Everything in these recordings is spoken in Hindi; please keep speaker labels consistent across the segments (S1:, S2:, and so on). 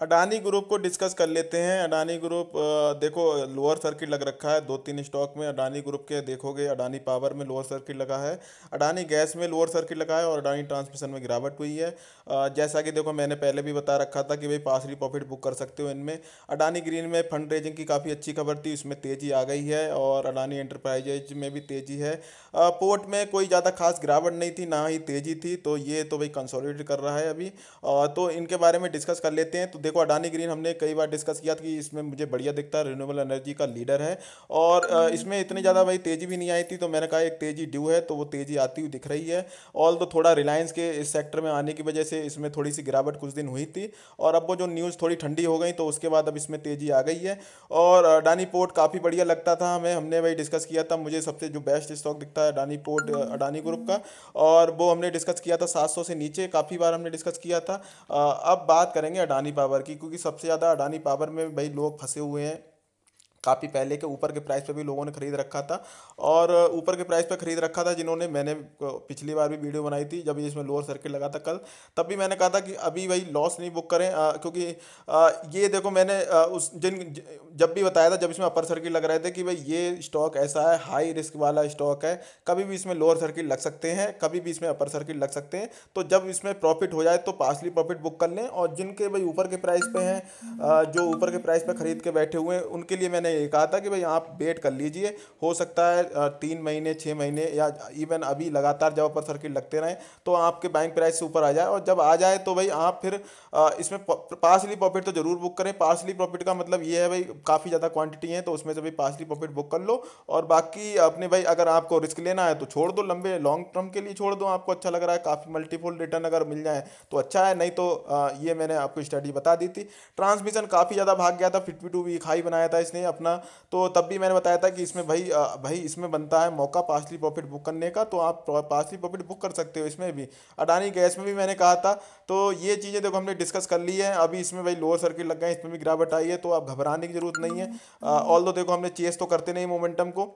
S1: अडानी ग्रुप को डिस्कस कर लेते हैं अडानी ग्रुप देखो लोअर सर्किट लग रखा है दो तीन स्टॉक में अडानी ग्रुप के देखोगे अडानी पावर में लोअर सर्किट लगा है अडानी गैस में लोअर सर्किट लगा है और अडानी ट्रांसमिशन में गिरावट हुई है जैसा कि देखो मैंने पहले भी बता रखा था कि भाई पासरी प्रॉफिट बुक कर सकते हो इनमें अडानी ग्रीन में फंड रेजिंग की काफ़ी अच्छी खबर थी उसमें तेज़ी आ गई है और अडानी एंटरप्राइजेज में भी तेज़ी है पोर्ट में कोई ज़्यादा खास गिरावट नहीं थी ना ही तेज़ी थी तो ये तो भाई कंसोलिडेट कर रहा है अभी तो इनके बारे में डिस्कस कर लेते हैं तो देखो अडानी ग्रीन हमने कई बार डिस्कस किया था कि इसमें मुझे बढ़िया दिखता है रिन्यूएबल एनर्जी का लीडर है और हम्म। इसमें इतनी ज़्यादा भाई तेज़ी भी नहीं आई थी तो मैंने कहा एक तेज़ी ड्यू है तो वो तेज़ी आती हुई दिख रही है ऑल तो थोड़ा रिलायंस के इस सेक्टर में आने की वजह से इसमें थोड़ी सी गिरावट कुछ दिन हुई थी और अब वो जो न्यूज़ थोड़ी ठंडी हो गई तो उसके बाद अब इसमें तेज़ी आ गई है और अडानी पोर्ट काफ़ी बढ़िया लगता था हमें हमने भाई डिस्कस किया था मुझे सबसे जो बेस्ट स्टॉक दिखता है Adani port hmm. Adani group का और वो हमने डिस्कस किया था सात से नीचे काफ़ी बार हमने डिस्कस किया था अब बात करेंगे अडानी पावर पावर की क्योंकि सबसे ज़्यादा अडानी पावर में भाई लोग फंसे हुए हैं काफ़ी पहले के ऊपर के प्राइस पे भी लोगों ने खरीद रखा था और ऊपर के प्राइस पे खरीद रखा था जिन्होंने मैंने पिछली बार भी वीडियो बनाई थी जब इसमें लोअर सर्किट लगा था कल तब भी मैंने कहा था कि अभी भाई लॉस नहीं बुक करें आ, क्योंकि आ, ये देखो मैंने आ, उस जिन जब भी बताया था जब इसमें अपर सर्किट लग रहे थे कि भाई ये स्टॉक ऐसा है हाई रिस्क वाला स्टॉक है कभी भी इसमें लोअर सर्किट लग सकते हैं कभी भी इसमें अपर सर्किट लग सकते हैं तो जब इसमें प्रॉफिट हो जाए तो पार्सली प्रॉफिट बुक कर लें और जिनके भाई ऊपर के प्राइस पर हैं जो ऊपर के प्राइस पर खरीद के बैठे हुए हैं उनके लिए मैंने मैंने ये कहा था कि भाई आप वेट कर लीजिए हो सकता है तीन महीने छः महीने या इवन अभी लगातार जब ऊपर सर्किट लगते रहें तो आपके बैंक प्राइस से ऊपर आ जाए और जब आ जाए तो भाई आप फिर इसमें पार्सली प्रॉफिट तो ज़रूर बुक करें पार्सली प्रॉफिट का मतलब ये है भाई काफ़ी ज़्यादा क्वान्टिटी है तो उसमें से भाई पार्सली प्रॉफिट बुक कर लो और बाकी अपने भाई अगर आपको रिस्क लेना है तो छोड़ दो लंबे लॉन्ग टर्म के लिए छोड़ दो आपको अच्छा लग रहा है काफ़ी मल्टीफुल रिटर्न अगर मिल जाए तो अच्छा है नहीं तो ये मैंने आपको स्टडी बता दी थी ट्रांसमिशन काफ़ी ज़्यादा भाग गया था फिटवी टू वी हाई बनाया था इसने अपने अपना तो तब भी मैंने बताया था कि इसमें भाई भाई इसमें बनता है मौका पार्सली प्रॉफिट बुक करने का तो आप पार्सली प्रॉफिट बुक कर सकते हो इसमें भी अडानी गैस में भी मैंने कहा था तो ये चीज़ें देखो हमने डिस्कस कर ली है अभी इसमें भाई लोअर सर्किट लग गए इसमें भी गिरावट आई है तो आप घबराने की जरूरत नहीं है ऑल हम्म, दो हम्म। देखो हमने चेस तो करते नहीं मोमेंटम को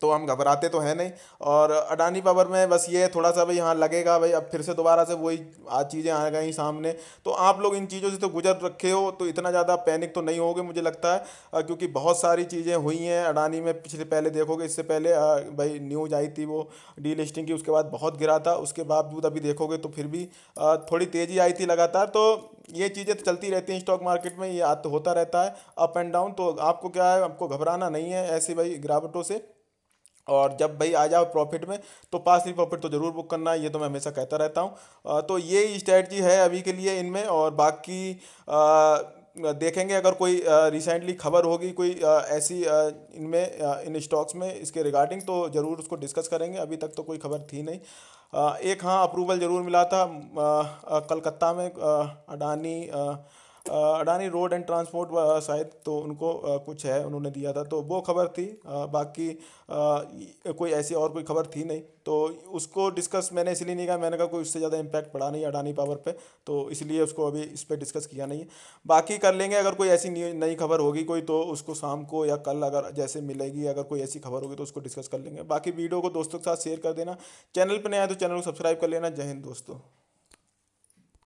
S1: तो हम घबराते तो हैं नहीं और अडानी पावर में बस ये थोड़ा सा भाई हाँ लगेगा भाई अब फिर से दोबारा से वही आज चीज़ें आ गई सामने तो आप लोग इन चीज़ों से तो गुजर रखे हो तो इतना ज़्यादा पैनिक तो नहीं होगे मुझे लगता है क्योंकि बहुत सारी चीज़ें हुई हैं अडानी में पिछले पहले देखोगे इससे पहले भाई न्यूज आई थी वो डी लिस्टिंग की उसके बाद बहुत गिरा था उसके बावजूद अभी देखोगे तो फिर भी थोड़ी तेज़ी आई थी लगातार तो ये चीज़ें तो चलती रहती हैं स्टॉक मार्केट में ये तो होता रहता है अप एंड डाउन तो आपको क्या है आपको घबराना नहीं है ऐसे भाई गिरावटों से और जब भाई आ जाओ प्रॉफिट में तो पास ही प्रॉफिट तो ज़रूर बुक करना ये तो मैं हमेशा कहता रहता हूँ तो ये स्ट्रैटी है अभी के लिए इनमें और बाकी देखेंगे अगर कोई रिसेंटली खबर होगी कोई ऐसी इनमें इन स्टॉक्स में इसके रिगार्डिंग तो ज़रूर उसको डिस्कस करेंगे अभी तक तो कोई खबर थी नहीं एक हाँ अप्रूवल ज़रूर मिला था कलकत्ता में Adani Adani road and transport शायद तो उनको कुछ है उन्होंने दिया था तो वो खबर थी बाकी कोई ऐसी और कोई खबर थी नहीं तो उसको डिस्कस मैंने इसलिए नहीं कहा मैंने कहा कोई उससे ज़्यादा इम्पैक्ट पड़ा नहीं अडानी पावर पे तो इसलिए उसको अभी इस पर डिस्कस किया नहीं है बाकी कर लेंगे अगर कोई ऐसी नई खबर होगी कोई तो उसको शाम को या कल अगर जैसे मिलेगी अगर कोई ऐसी खबर होगी तो उसको डिस्कस कर लेंगे बाकी वीडियो को दोस्तों के साथ शेयर कर देना चैनल पर नहीं आए तो चैनल को सब्सक्राइब कर लेना जय हिंद दोस्तों